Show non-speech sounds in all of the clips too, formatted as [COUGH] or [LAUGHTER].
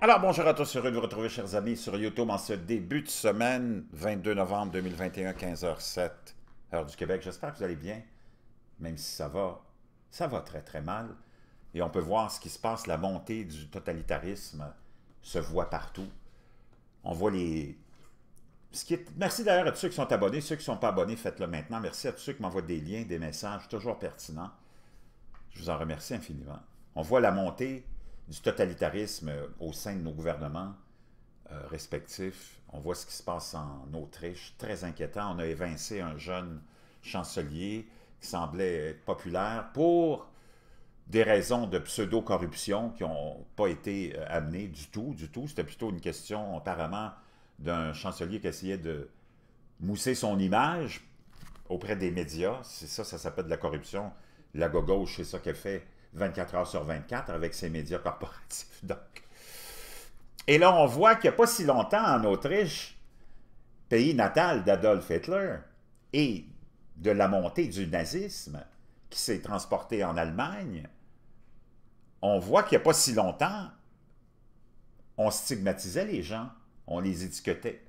Alors bonjour à tous, heureux de vous retrouver chers amis sur YouTube en ce début de semaine, 22 novembre 2021, 15h07, heure du Québec. J'espère que vous allez bien, même si ça va, ça va très très mal. Et on peut voir ce qui se passe, la montée du totalitarisme se voit partout. On voit les... Ce qui est... Merci d'ailleurs à tous ceux qui sont abonnés, ceux qui ne sont pas abonnés, faites-le maintenant. Merci à tous ceux qui m'envoient des liens, des messages, toujours pertinents. Je vous en remercie infiniment. On voit la montée du totalitarisme au sein de nos gouvernements euh, respectifs. On voit ce qui se passe en Autriche, très inquiétant. On a évincé un jeune chancelier qui semblait être populaire pour des raisons de pseudo-corruption qui n'ont pas été euh, amenées du tout, du tout. C'était plutôt une question apparemment d'un chancelier qui essayait de mousser son image auprès des médias. C'est ça, ça s'appelle de la corruption. La gauche, c'est ça qu'elle fait 24 heures sur 24 avec ses médias corporatifs. [LAUGHS] Et là, on voit qu'il n'y a pas si longtemps, en Autriche, pays natal d'Adolf Hitler et de la montée du nazisme qui s'est transporté en Allemagne, on voit qu'il n'y a pas si longtemps, on stigmatisait les gens, on les étiquetait,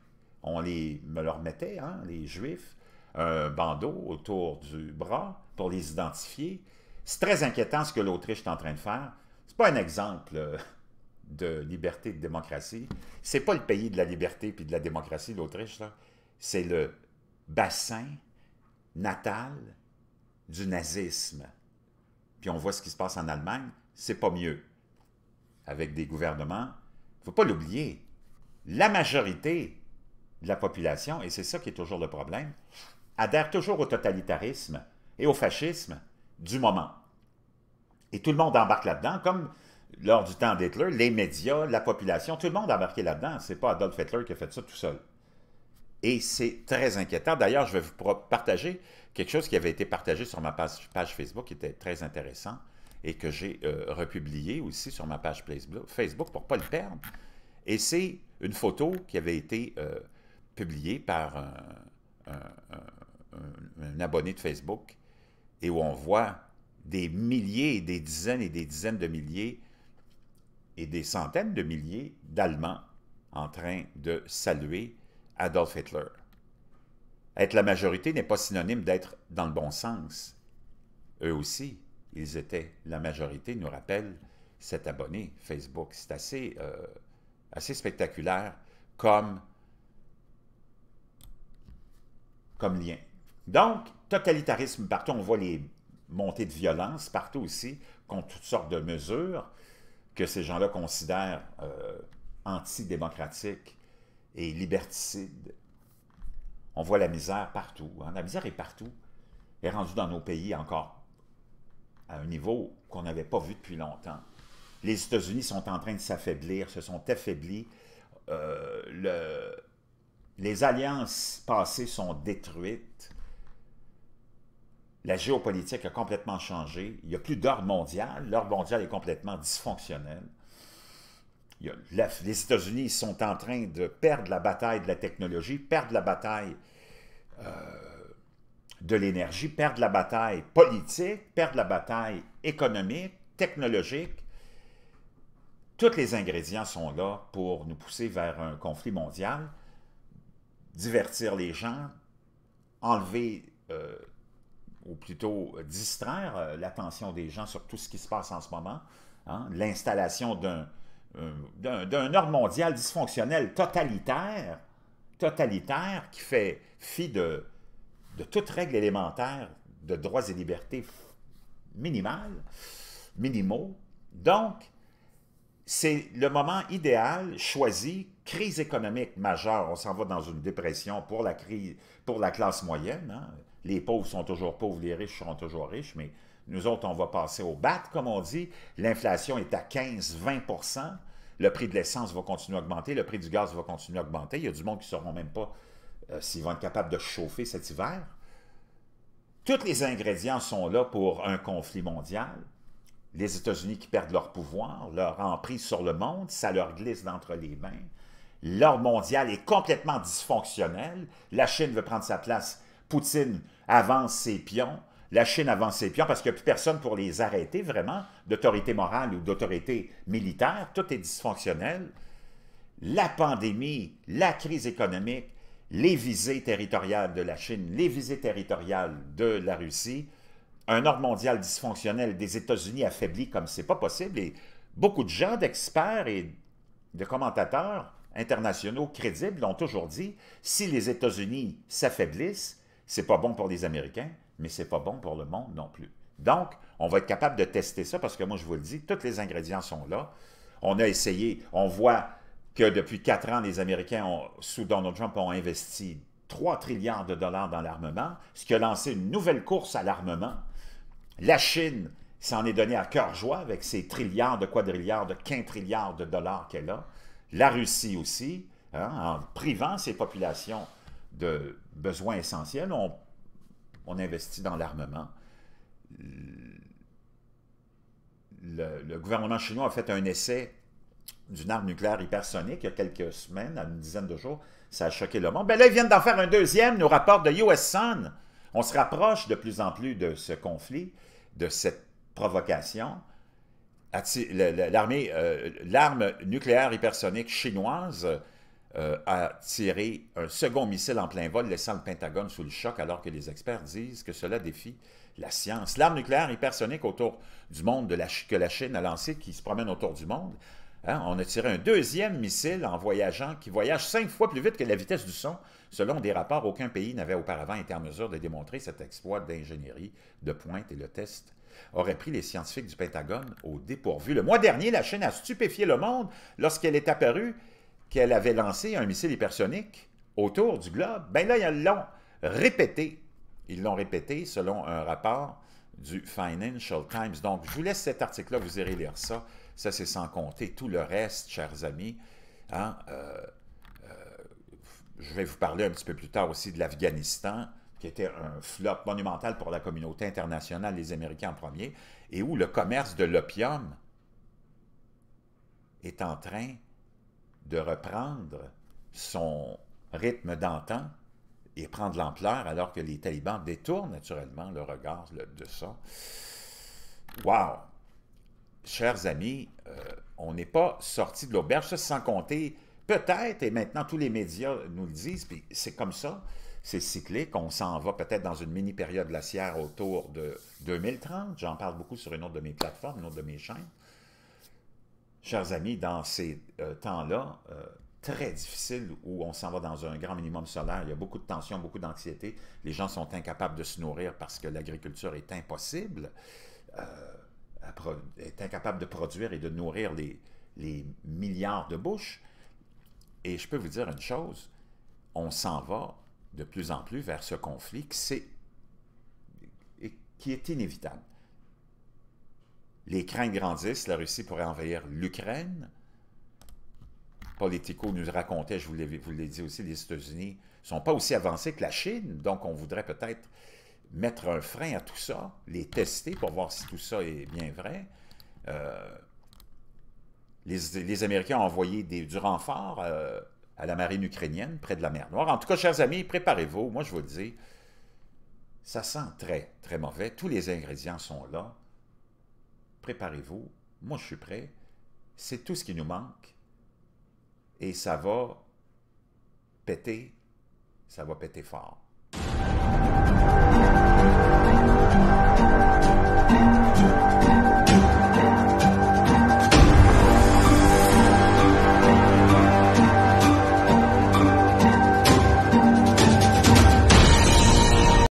on les, me leur mettait, hein, les juifs, un euh, bandeau autour du bras pour les identifier, c'est très inquiétant ce que l'Autriche est en train de faire. Ce n'est pas un exemple euh, de liberté et de démocratie. Ce n'est pas le pays de la liberté et de la démocratie, l'Autriche. C'est le bassin natal du nazisme. Puis on voit ce qui se passe en Allemagne. C'est pas mieux. Avec des gouvernements, il ne faut pas l'oublier. La majorité de la population, et c'est ça qui est toujours le problème, adhère toujours au totalitarisme et au fascisme du moment. Et tout le monde embarque là-dedans, comme lors du temps d'Hitler, les médias, la population, tout le monde a embarqué là-dedans. Ce n'est pas Adolf Hitler qui a fait ça tout seul. Et c'est très inquiétant. D'ailleurs, je vais vous partager quelque chose qui avait été partagé sur ma page, Facebook, qui était très intéressant et que j'ai euh, republié aussi sur ma page Facebook pour ne pas le perdre. Et c'est une photo qui avait été euh, publiée par un, abonné de Facebook et où on voit des milliers et des dizaines et des dizaines de milliers et des centaines de milliers d'Allemands en train de saluer Adolf Hitler. Être la majorité n'est pas synonyme d'être dans le bon sens. Eux aussi, ils étaient la majorité, nous rappelle cet abonné Facebook. C'est assez, euh, assez spectaculaire comme, comme lien. Donc, totalitarisme partout, on voit les montée de violence partout aussi, contre toutes sortes de mesures que ces gens-là considèrent euh, antidémocratiques et liberticides. On voit la misère partout. Hein. La misère est partout. Elle est rendue dans nos pays encore à un niveau qu'on n'avait pas vu depuis longtemps. Les États-Unis sont en train de s'affaiblir, se sont affaiblis. Euh, le, les alliances passées sont détruites la géopolitique a complètement changé. Il n'y a plus d'ordre mondial. L'ordre mondial est complètement dysfonctionnel. les États-Unis sont en train de perdre la bataille de la technologie, perdre la bataille euh, de l'énergie, perdre la bataille politique, perdre la bataille économique, technologique. Tous les ingrédients sont là pour nous pousser vers un conflit mondial, divertir les gens, enlever euh, ou plutôt euh, distraire euh, l'attention des gens sur tout ce qui se passe en ce moment, hein, l'installation euh, d'un ordre mondial dysfonctionnel totalitaire, totalitaire qui fait fi de, de toute règle élémentaire de droits et libertés minimales, minimaux. Donc, c'est le moment idéal, choisi, crise économique majeure, on s'en va dans une dépression pour la, crise, pour la classe moyenne, hein. Les pauvres sont toujours pauvres, les riches seront toujours riches, mais nous autres, on va passer au bat, comme on dit. L'inflation est à 15-20 Le prix de l'essence va continuer à augmenter, le prix du gaz va continuer à augmenter. Il y a du monde qui ne sauront même pas euh, s'ils vont être capables de chauffer cet hiver. Tous les ingrédients sont là pour un conflit mondial. Les États-Unis qui perdent leur pouvoir, leur emprise sur le monde, ça leur glisse d'entre les mains. L'ordre mondial est complètement dysfonctionnel. La Chine veut prendre sa place Poutine avance ses pions, la Chine avance ses pions parce qu'il n'y a plus personne pour les arrêter vraiment, d'autorité morale ou d'autorité militaire, tout est dysfonctionnel. La pandémie, la crise économique, les visées territoriales de la Chine, les visées territoriales de la Russie, un ordre mondial dysfonctionnel des États-Unis affaibli comme c'est pas possible et beaucoup de gens, d'experts et de commentateurs internationaux crédibles l'ont toujours dit, si les États-Unis s'affaiblissent, c'est pas bon pour les Américains, mais c'est pas bon pour le monde non plus. Donc, on va être capable de tester ça parce que moi, je vous le dis, tous les ingrédients sont là. On a essayé, on voit que depuis quatre ans, les Américains, sous Donald Trump, ont investi 3 trilliards de dollars dans l'armement, ce qui a lancé une nouvelle course à l'armement. La Chine s'en est donnée à cœur joie avec ses trilliards de quadrilliards, de quintrilliards de dollars qu'elle a. La Russie aussi, hein, en privant ses populations de, besoins essentiels, on, investit dans l'armement. Le, gouvernement chinois a fait un essai d'une arme nucléaire hypersonique il y a quelques semaines, à une dizaine de jours. Ça a choqué le monde. Ben là, ils viennent d'en faire un deuxième, nous rapports de US Sun. On se rapproche de plus en plus de ce conflit, de cette provocation. Euh, l'arme nucléaire hypersonique chinoise euh, a tiré un second missile en plein vol, laissant le Pentagone sous le choc, alors que les experts disent que cela défie la science. L'arme nucléaire hypersonique autour du monde que la Chine a lancée, qui se promène autour du monde, hein, on a tiré un deuxième missile en voyageant, qui voyage cinq fois plus vite que la vitesse du son. Selon des rapports, aucun pays n'avait auparavant été en mesure de démontrer cet exploit d'ingénierie de pointe et le test aurait pris les scientifiques du Pentagone au dépourvu. Le mois dernier, la Chine a stupéfié le monde lorsqu'elle est apparue qu'elle avait lancé un missile hypersonique autour du globe, ben là, ils l'ont répété. Ils l'ont répété selon un rapport du Financial Times. Donc, je vous laisse cet article-là, vous irez lire ça. Ça, c'est sans compter tout le reste, chers amis. Hein, euh, euh, je vais vous parler un petit peu plus tard aussi de l'Afghanistan, qui était un flop monumental pour la communauté internationale, les Américains en premier, et où le commerce de l'opium est en train de reprendre son rythme d'antan et prendre l'ampleur alors que les talibans détournent naturellement le regard de ça. Wow! Chers amis, euh, on n'est pas sorti de l'auberge, sans compter peut-être, et maintenant tous les médias nous le disent, puis c'est comme ça, c'est cyclique, on s'en va peut-être dans une mini-période glaciaire autour de 2030, j'en parle beaucoup sur une autre de mes plateformes, une autre de mes chaînes, chers amis, dans ces euh, temps-là, euh, très difficiles, où on s'en va dans un grand minimum solaire, il y a beaucoup de tensions, beaucoup d'anxiété, les gens sont incapables de se nourrir parce que l'agriculture est impossible, euh, est incapable de produire et de nourrir les, milliards de bouches. Et je peux vous dire une chose, on s'en va de plus en plus vers ce conflit qui, qui est inévitable. Les craintes grandissent, la Russie pourrait envahir l'Ukraine. Politico nous racontait, je vous l'ai dit aussi, les États-Unis ne sont pas aussi avancés que la Chine, donc on voudrait peut-être mettre un frein à tout ça, les tester pour voir si tout ça est bien vrai. Euh, les, Américains ont envoyé du renfort euh, à la marine ukrainienne près de la mer Noire. En tout cas, chers amis, préparez-vous. Moi, je vous le dis, ça sent très, très mauvais. Tous les ingrédients sont là préparez-vous, moi je suis prêt, c'est tout ce qui nous manque, et ça va péter, ça va péter fort.